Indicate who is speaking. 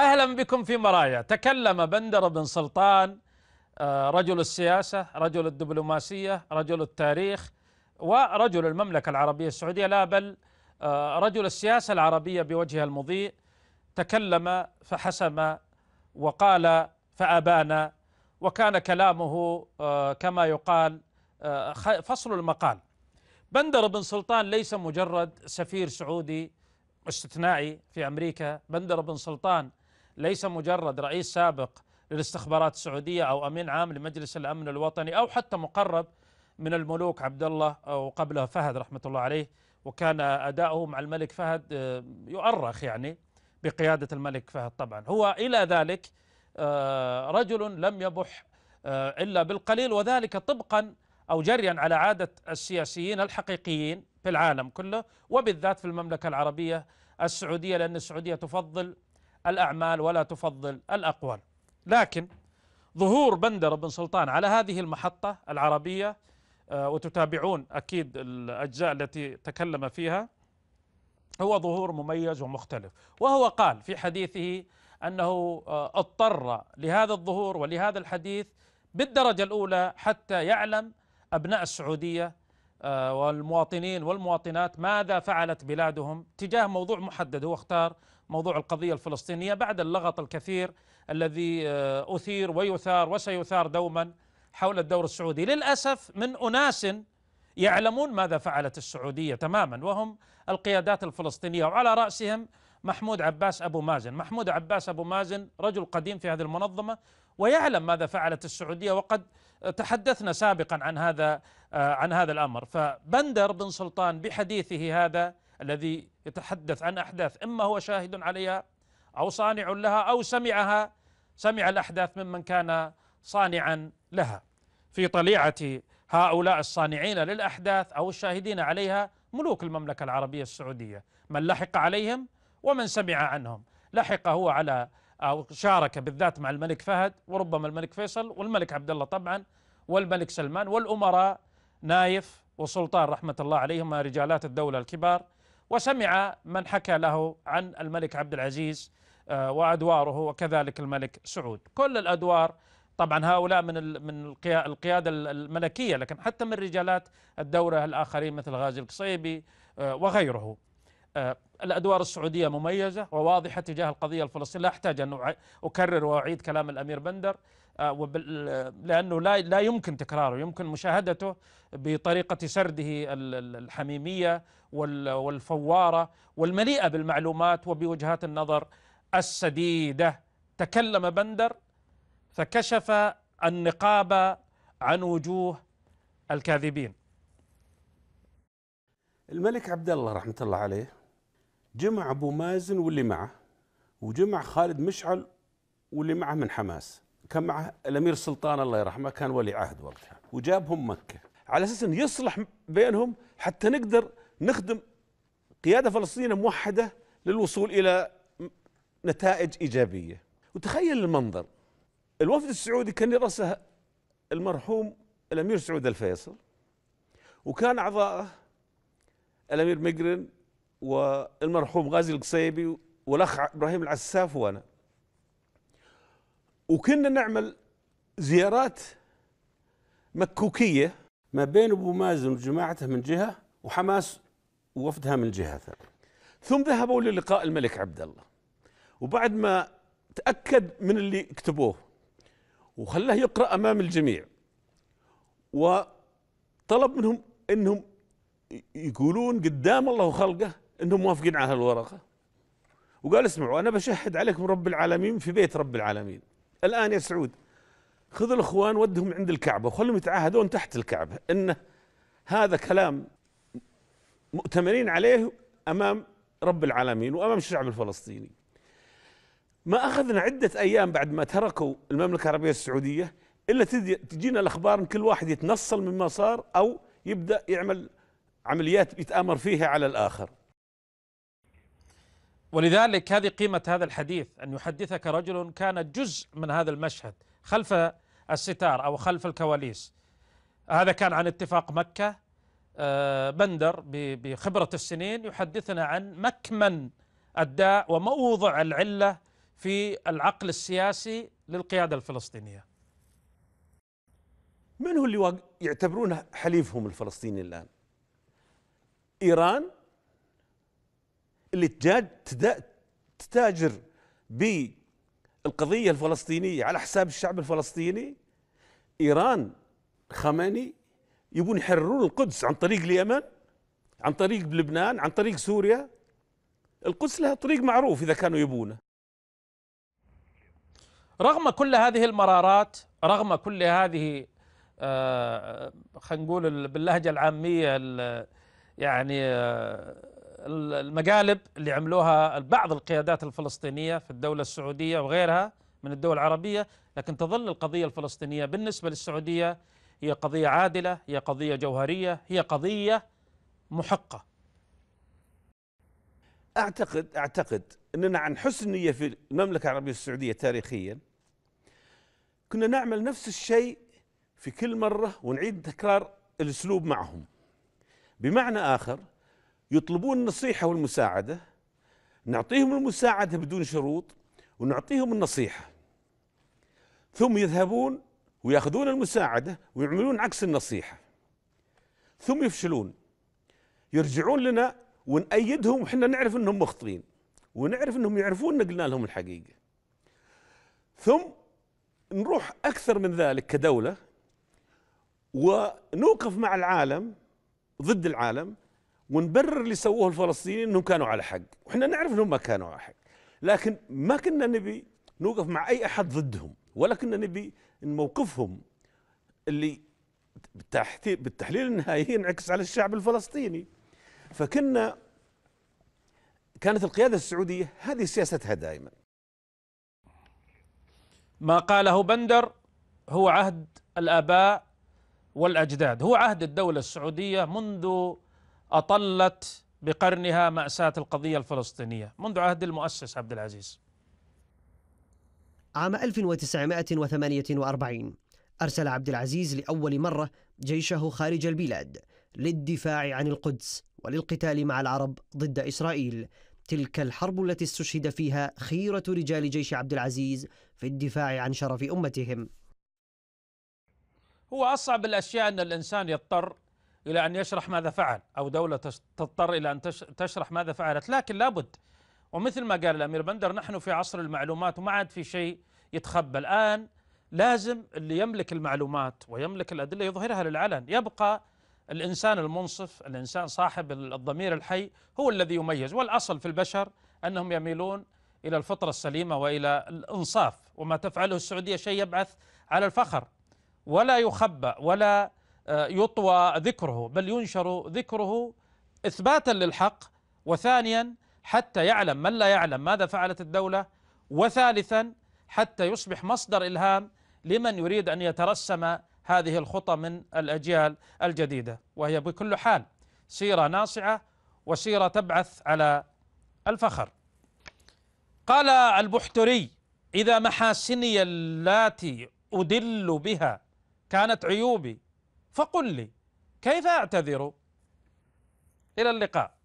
Speaker 1: أهلا بكم في مرايا تكلم بندر بن سلطان آه، رجل السياسة رجل الدبلوماسية رجل التاريخ ورجل المملكة العربية السعودية لا بل آه، رجل السياسة العربية بوجهها المضيء تكلم فحسم وقال فأبان وكان كلامه آه، كما يقال فصل المقال بندر بن سلطان ليس مجرد سفير سعودي استثنائي في امريكا بندر بن سلطان ليس مجرد رئيس سابق للاستخبارات السعودية أو أمين عام لمجلس الأمن الوطني أو حتى مقرب من الملوك عبد الله وقبله فهد رحمة الله عليه وكان أداؤه مع الملك فهد آه، يؤرخ يعني بقيادة الملك فهد طبعا هو إلى ذلك آه، رجل لم يبح آه، إلا بالقليل وذلك طبقا أو جريا على عادة السياسيين الحقيقيين في العالم كله وبالذات في المملكة العربية السعودية لأن السعودية تفضل الأعمال ولا تفضل الأقوال لكن ظهور بندر بن سلطان على هذه المحطة العربية آه، وتتابعون أكيد الأجزاء التي تكلم فيها هو ظهور مميز ومختلف وهو قال في حديثه أنه آه، اضطر لهذا الظهور ولهذا الحديث بالدرجة الأولى حتى يعلم أبناء السعودية آه، والمواطنين والمواطنات ماذا فعلت بلادهم تجاه موضوع محدد هو اختار موضوع القضية الفلسطينية بعد اللغط الكثير الذي آه، أثير ويثار وسيثار دوما حول الدور السعودي للأسف من أناس يعلمون ماذا فعلت السعودية تماما وهم القيادات الفلسطينية وعلى رأسهم محمود عباس أبو مازن محمود عباس أبو مازن رجل قديم في هذه المنظمة ويعلم ماذا فعلت السعودية وقد تحدثنا سابقا عن هذا آه، عن هذا الامر فبندر بن سلطان بحديثه هذا الذي يتحدث عن احداث اما هو شاهد عليها او صانع لها او سمعها سمع الاحداث ممن كان صانعا لها في طليعه هؤلاء الصانعين للاحداث او الشاهدين عليها ملوك المملكه العربيه السعوديه من لحق عليهم ومن سمع عنهم لحق هو على أو شارك بالذات مع الملك فهد وربما الملك فيصل والملك عبد الله طبعا والملك سلمان والأمراء نايف وسلطان رحمة الله عليهما رجالات الدولة الكبار وسمع من حكى له عن الملك عبد العزيز آه، وأدواره وكذلك الملك سعود كل الأدوار طبعا هؤلاء من من القياده الملكيه لكن حتى من رجالات الدوره الاخرين مثل غازي القصيبي آه، وغيره آه، الأدوار السعودية مميزة وواضحة تجاه القضية الفلسطينية لا أحتاج أن أكرر وأعيد كلام الأمير بندر آه، لأنه لا لا يمكن تكراره يمكن مشاهدته بطريقة سرده الحميمية والفوارة والمليئة بالمعلومات وبوجهات النظر السديدة تكلم بندر فكشف النقاب عن وجوه الكاذبين
Speaker 2: الملك عبد الله رحمه الله عليه جمع ابو مازن واللي معه وجمع خالد مشعل واللي معه من حماس كان معه الامير سلطان الله يرحمه كان ولي عهد وقتها وجابهم مكه على اساس انه يصلح بينهم حتى نقدر نخدم قياده فلسطينيه موحده للوصول الى نتائج ايجابيه وتخيل المنظر الوفد السعودي كان يرأسه المرحوم الامير سعود الفيصل وكان اعضاءه الامير مقرن والمرحوم غازي القصيبي والاخ ابراهيم العساف وانا وكنا نعمل زيارات مكوكيه ما بين ابو مازن وجماعته من جهه وحماس ووفدها من جهه ثانيه ثم ذهبوا للقاء الملك عبد الله وبعد ما تاكد من اللي كتبوه وخلاه يقرا امام الجميع وطلب منهم انهم يقولون قدام الله وخلقه انهم موافقين على هالورقه وقال اسمعوا انا بشهد عليكم رب العالمين في بيت رب العالمين الان يا سعود خذ الاخوان ودهم عند الكعبه وخلهم يتعاهدون تحت الكعبه انه هذا كلام مؤتمنين عليه امام رب العالمين وامام الشعب الفلسطيني ما اخذنا عده ايام بعد ما تركوا المملكه العربيه السعوديه الا تجينا الاخبار ان كل واحد يتنصل مما صار او يبدا يعمل عمليات يتامر فيها على الاخر
Speaker 1: ولذلك هذه قيمة هذا الحديث أن يحدثك رجل كان جزء من هذا المشهد خلف الستار أو خلف الكواليس هذا كان عن اتفاق مكة آه، بندر بخبرة السنين يحدثنا عن مكمن الداء وموضع العلة في العقل السياسي للقيادة الفلسطينية
Speaker 2: من هو اللي يعتبرون حليفهم الفلسطيني الآن؟ إيران اللي تتاجر بالقضية الفلسطينية على حساب الشعب الفلسطيني إيران خماني يبون يحررون القدس عن طريق اليمن عن طريق لبنان عن طريق سوريا القدس لها طريق معروف إذا كانوا يبونه
Speaker 1: رغم كل هذه المرارات رغم كل هذه آه، خلينا نقول باللهجة العامية يعني آه، المقالب اللي عملوها بعض القيادات الفلسطينية في الدولة السعودية وغيرها من الدول العربية لكن تظل القضية الفلسطينية بالنسبة للسعودية هي قضية عادلة هي قضية جوهرية هي قضية محقة
Speaker 2: أعتقد أعتقد أننا عن حسن نية في المملكة العربية السعودية تاريخيا كنا نعمل نفس الشيء في كل مرة ونعيد تكرار الأسلوب معهم بمعنى آخر يطلبون النصيحة والمساعدة نعطيهم المساعدة بدون شروط ونعطيهم النصيحة ثم يذهبون ويأخذون المساعدة ويعملون عكس النصيحة ثم يفشلون يرجعون لنا ونأيدهم وحنا نعرف أنهم مخطئين ونعرف أنهم يعرفون أن قلنا لهم الحقيقة ثم نروح أكثر من ذلك كدولة ونوقف مع العالم ضد العالم ونبرر اللي سووه الفلسطينيين انهم كانوا على حق واحنا نعرف انهم ما كانوا على حق لكن ما كنا نبي نوقف مع اي احد ضدهم ولا كنا نبي ان موقفهم اللي بالتحليل النهائي ينعكس على الشعب الفلسطيني فكنا كانت القياده السعوديه هذه سياستها دائما
Speaker 1: ما قاله بندر هو عهد الاباء والاجداد هو عهد الدوله السعوديه منذ أطلت بقرنها مأساة القضية الفلسطينية منذ عهد المؤسس عبد العزيز
Speaker 2: عام 1948 أرسل عبد العزيز لأول مرة جيشه خارج البلاد للدفاع عن القدس وللقتال مع العرب ضد إسرائيل تلك الحرب التي استشهد فيها خيرة رجال جيش عبد العزيز في الدفاع عن شرف أمتهم
Speaker 1: هو أصعب الأشياء أن الإنسان يضطر إلى أن يشرح ماذا فعل أو دولة تضطر إلى أن تشرح ماذا فعلت لكن لابد ومثل ما قال الأمير بندر نحن في عصر المعلومات وما عاد في شيء يتخبى الآن لازم اللي يملك المعلومات ويملك الأدلة يظهرها للعلن يبقى الإنسان المنصف الإنسان صاحب الضمير الحي هو الذي يميز والأصل في البشر أنهم يميلون إلى الفطرة السليمة وإلى الإنصاف وما تفعله السعودية شيء يبعث على الفخر ولا يخبأ ولا آه، يطوى ذكره بل ينشر ذكره إثباتا للحق وثانيا حتى يعلم من لا يعلم ماذا فعلت الدولة وثالثا حتى يصبح مصدر إلهام لمن يريد أن يترسم هذه الخطى من الأجيال الجديدة وهي بكل حال سيرة ناصعة وسيرة تبعث على الفخر قال البحتري إذا محاسني اللاتي أدل بها كانت عيوبي فقل لي كيف أعتذر إلى اللقاء